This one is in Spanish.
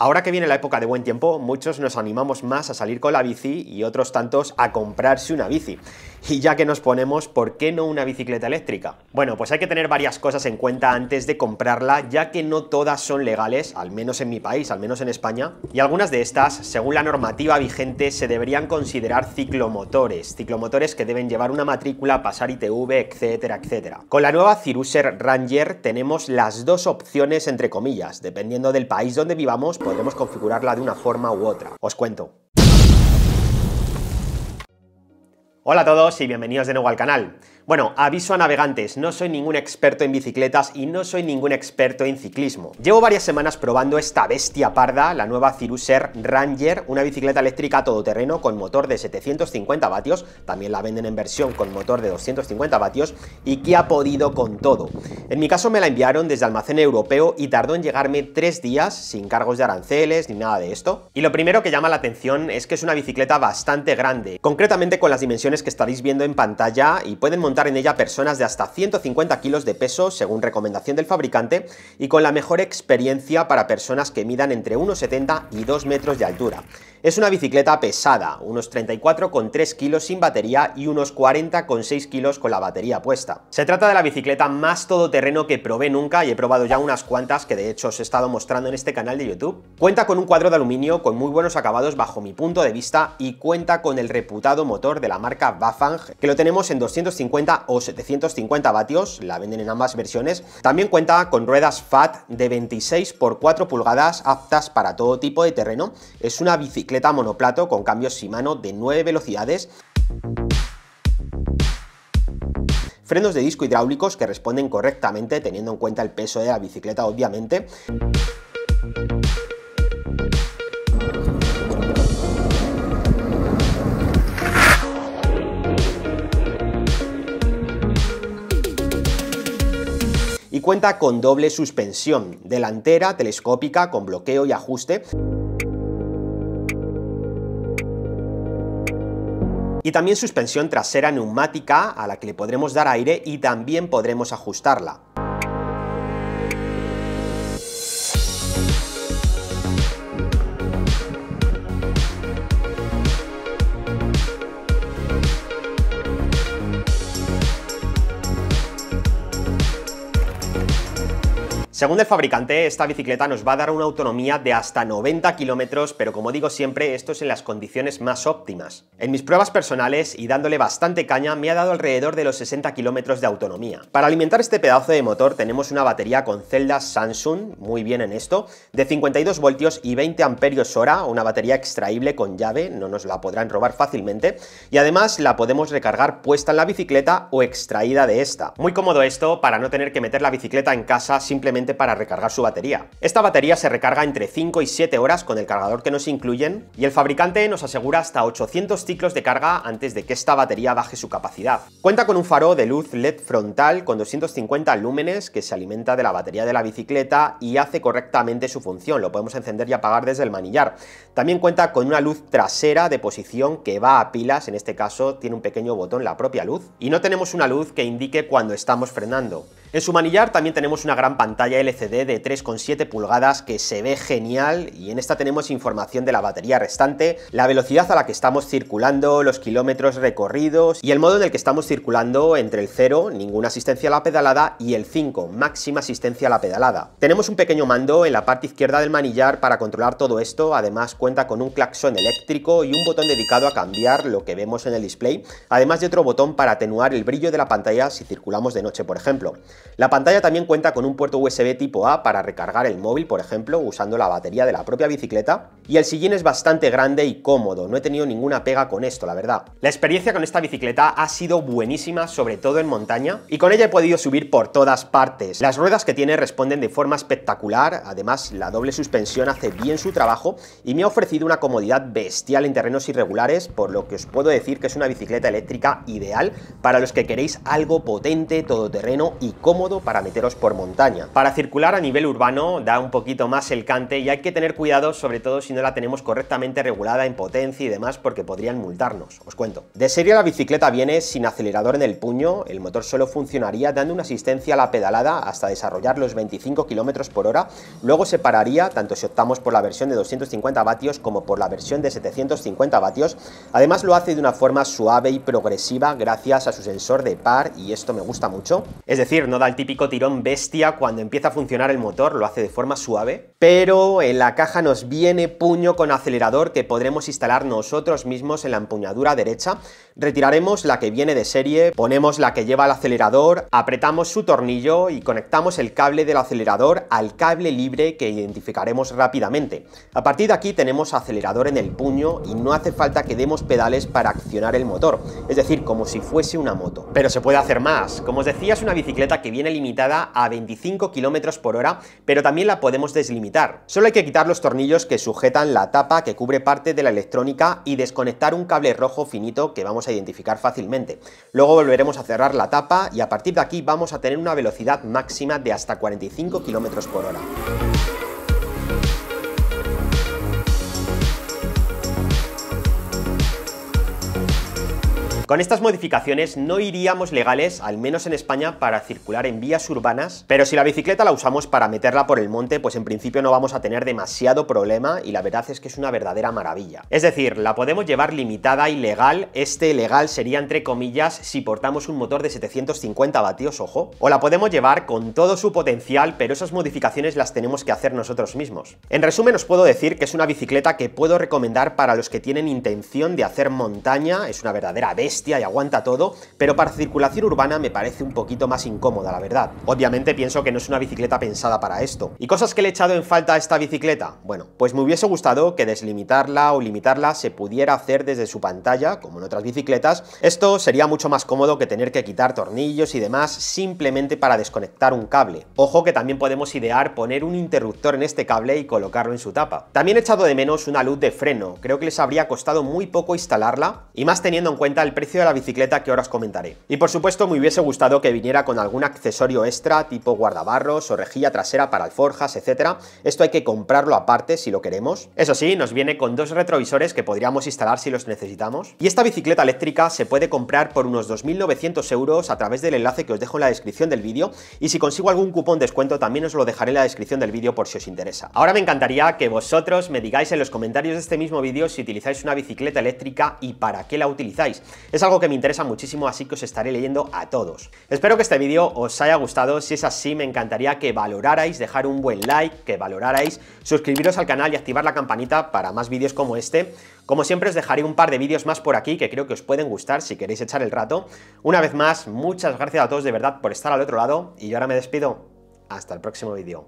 Ahora que viene la época de buen tiempo, muchos nos animamos más a salir con la bici y otros tantos a comprarse una bici. Y ya que nos ponemos, ¿por qué no una bicicleta eléctrica? Bueno, pues hay que tener varias cosas en cuenta antes de comprarla, ya que no todas son legales, al menos en mi país, al menos en España. Y algunas de estas, según la normativa vigente, se deberían considerar ciclomotores, ciclomotores que deben llevar una matrícula, pasar ITV, etcétera, etcétera. Con la nueva Ciruser Ranger tenemos las dos opciones entre comillas, dependiendo del país donde vivamos, podremos configurarla de una forma u otra. Os cuento. Hola a todos y bienvenidos de nuevo al canal. Bueno, aviso a navegantes, no soy ningún experto en bicicletas y no soy ningún experto en ciclismo. Llevo varias semanas probando esta bestia parda, la nueva Ciruser Ranger, una bicicleta eléctrica todoterreno con motor de 750 vatios, también la venden en versión con motor de 250 vatios, y que ha podido con todo. En mi caso me la enviaron desde almacén europeo y tardó en llegarme tres días sin cargos de aranceles ni nada de esto. Y lo primero que llama la atención es que es una bicicleta bastante grande, concretamente con las dimensiones que estaréis viendo en pantalla y pueden montar en ella personas de hasta 150 kilos de peso, según recomendación del fabricante, y con la mejor experiencia para personas que midan entre 1,70 y 2 metros de altura. Es una bicicleta pesada, unos 34,3 kilos sin batería y unos 40,6 kilos con la batería puesta. Se trata de la bicicleta más todoterreno que probé nunca y he probado ya unas cuantas que de hecho os he estado mostrando en este canal de YouTube. Cuenta con un cuadro de aluminio con muy buenos acabados bajo mi punto de vista y cuenta con el reputado motor de la marca Bafang, que lo tenemos en 250 o 750 vatios, la venden en ambas versiones. También cuenta con ruedas FAT de 26 x 4 pulgadas aptas para todo tipo de terreno. Es una bicicleta monoplato con cambios Shimano de 9 velocidades frenos de disco hidráulicos que responden correctamente teniendo en cuenta el peso de la bicicleta obviamente cuenta con doble suspensión, delantera telescópica con bloqueo y ajuste, y también suspensión trasera neumática a la que le podremos dar aire y también podremos ajustarla. Según el fabricante, esta bicicleta nos va a dar una autonomía de hasta 90 kilómetros, pero como digo siempre, esto es en las condiciones más óptimas. En mis pruebas personales y dándole bastante caña, me ha dado alrededor de los 60 kilómetros de autonomía. Para alimentar este pedazo de motor tenemos una batería con celdas Samsung, muy bien en esto, de 52 voltios y 20 amperios hora, una batería extraíble con llave, no nos la podrán robar fácilmente, y además la podemos recargar puesta en la bicicleta o extraída de esta. Muy cómodo esto para no tener que meter la bicicleta en casa simplemente para recargar su batería. Esta batería se recarga entre 5 y 7 horas con el cargador que nos incluyen y el fabricante nos asegura hasta 800 ciclos de carga antes de que esta batería baje su capacidad. Cuenta con un faro de luz LED frontal con 250 lúmenes que se alimenta de la batería de la bicicleta y hace correctamente su función, lo podemos encender y apagar desde el manillar. También cuenta con una luz trasera de posición que va a pilas, en este caso tiene un pequeño botón la propia luz, y no tenemos una luz que indique cuando estamos frenando. En su manillar también tenemos una gran pantalla LCD de 3,7 pulgadas que se ve genial y en esta tenemos información de la batería restante, la velocidad a la que estamos circulando, los kilómetros recorridos y el modo en el que estamos circulando entre el 0, ninguna asistencia a la pedalada, y el 5, máxima asistencia a la pedalada. Tenemos un pequeño mando en la parte izquierda del manillar para controlar todo esto, además cuenta con un claxon eléctrico y un botón dedicado a cambiar lo que vemos en el display, además de otro botón para atenuar el brillo de la pantalla si circulamos de noche por ejemplo. La pantalla también cuenta con un puerto USB tipo A para recargar el móvil, por ejemplo, usando la batería de la propia bicicleta. Y el sillín es bastante grande y cómodo, no he tenido ninguna pega con esto, la verdad. La experiencia con esta bicicleta ha sido buenísima, sobre todo en montaña, y con ella he podido subir por todas partes. Las ruedas que tiene responden de forma espectacular, además la doble suspensión hace bien su trabajo y me ha ofrecido una comodidad bestial en terrenos irregulares, por lo que os puedo decir que es una bicicleta eléctrica ideal para los que queréis algo potente, todoterreno y cómodo cómodo para meteros por montaña. Para circular a nivel urbano da un poquito más el cante y hay que tener cuidado sobre todo si no la tenemos correctamente regulada en potencia y demás porque podrían multarnos, os cuento. De serie la bicicleta viene sin acelerador en el puño, el motor solo funcionaría dando una asistencia a la pedalada hasta desarrollar los 25 km por hora, luego se pararía tanto si optamos por la versión de 250 vatios como por la versión de 750 vatios, además lo hace de una forma suave y progresiva gracias a su sensor de par y esto me gusta mucho, es decir, no da el típico tirón bestia cuando empieza a funcionar el motor, lo hace de forma suave, pero en la caja nos viene puño con acelerador que podremos instalar nosotros mismos en la empuñadura derecha. Retiraremos la que viene de serie, ponemos la que lleva el acelerador, apretamos su tornillo y conectamos el cable del acelerador al cable libre que identificaremos rápidamente. A partir de aquí tenemos acelerador en el puño y no hace falta que demos pedales para accionar el motor, es decir, como si fuese una moto. Pero se puede hacer más. Como os decía, es una bicicleta que viene limitada a 25 km por hora, pero también la podemos deslimitar. Solo hay que quitar los tornillos que sujetan la tapa que cubre parte de la electrónica y desconectar un cable rojo finito que vamos a identificar fácilmente. Luego volveremos a cerrar la tapa y a partir de aquí vamos a tener una velocidad máxima de hasta 45 km por hora. Con estas modificaciones no iríamos legales, al menos en España, para circular en vías urbanas, pero si la bicicleta la usamos para meterla por el monte, pues en principio no vamos a tener demasiado problema y la verdad es que es una verdadera maravilla. Es decir, la podemos llevar limitada y legal, este legal sería entre comillas si portamos un motor de 750 vatios, ojo, o la podemos llevar con todo su potencial, pero esas modificaciones las tenemos que hacer nosotros mismos. En resumen os puedo decir que es una bicicleta que puedo recomendar para los que tienen intención de hacer montaña, es una verdadera bestia y aguanta todo, pero para circulación urbana me parece un poquito más incómoda, la verdad. Obviamente pienso que no es una bicicleta pensada para esto. ¿Y cosas que le he echado en falta a esta bicicleta? Bueno, pues me hubiese gustado que deslimitarla o limitarla se pudiera hacer desde su pantalla, como en otras bicicletas. Esto sería mucho más cómodo que tener que quitar tornillos y demás simplemente para desconectar un cable. Ojo que también podemos idear poner un interruptor en este cable y colocarlo en su tapa. También he echado de menos una luz de freno, creo que les habría costado muy poco instalarla, y más teniendo en cuenta el precio de la bicicleta que ahora os comentaré. Y por supuesto me hubiese gustado que viniera con algún accesorio extra tipo guardabarros o rejilla trasera para alforjas, etcétera Esto hay que comprarlo aparte si lo queremos. Eso sí, nos viene con dos retrovisores que podríamos instalar si los necesitamos. Y esta bicicleta eléctrica se puede comprar por unos 2.900 euros a través del enlace que os dejo en la descripción del vídeo y si consigo algún cupón descuento también os lo dejaré en la descripción del vídeo por si os interesa. Ahora me encantaría que vosotros me digáis en los comentarios de este mismo vídeo si utilizáis una bicicleta eléctrica y para qué la utilizáis. Es algo que me interesa muchísimo, así que os estaré leyendo a todos. Espero que este vídeo os haya gustado, si es así me encantaría que valorarais, dejar un buen like, que valorarais, suscribiros al canal y activar la campanita para más vídeos como este. Como siempre os dejaré un par de vídeos más por aquí que creo que os pueden gustar si queréis echar el rato. Una vez más, muchas gracias a todos de verdad por estar al otro lado y yo ahora me despido. Hasta el próximo vídeo.